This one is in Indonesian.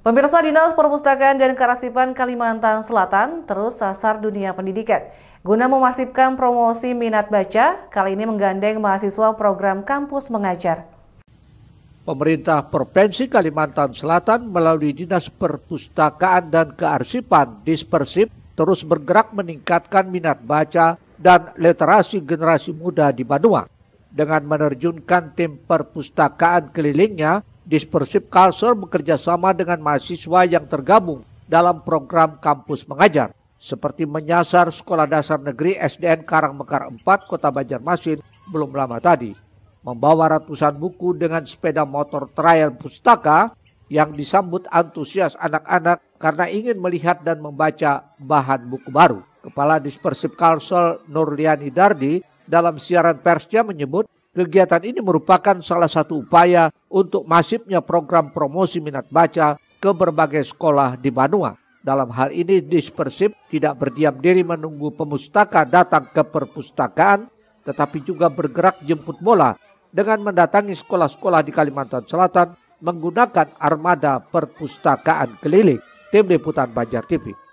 Pemirsa Dinas Perpustakaan dan Karasipan Kalimantan Selatan terus sasar dunia pendidikan. Guna memasifkan promosi minat baca, kali ini menggandeng mahasiswa program kampus mengajar. Pemerintah Provinsi Kalimantan Selatan melalui Dinas Perpustakaan dan Kearsipan Dispersip terus bergerak meningkatkan minat baca dan literasi generasi muda di Bandung dengan menerjunkan tim perpustakaan kelilingnya, Dispersif Kalsor bekerja sama dengan mahasiswa yang tergabung dalam program kampus mengajar, seperti menyasar Sekolah Dasar Negeri SDN Karang Mekar 4 Kota Banjarmasin belum lama tadi. Membawa ratusan buku dengan sepeda motor trial pustaka yang disambut antusias anak-anak karena ingin melihat dan membaca bahan buku baru. Kepala Dispersif Kalsel Nurliani Dardi dalam siaran persnya menyebut kegiatan ini merupakan salah satu upaya untuk masifnya program promosi minat baca ke berbagai sekolah di Banua. Dalam hal ini Dispersip tidak berdiam diri menunggu pemustaka datang ke perpustakaan tetapi juga bergerak jemput bola dengan mendatangi sekolah-sekolah di Kalimantan Selatan menggunakan armada perpustakaan keliling. Tim Liputan Banjar TV.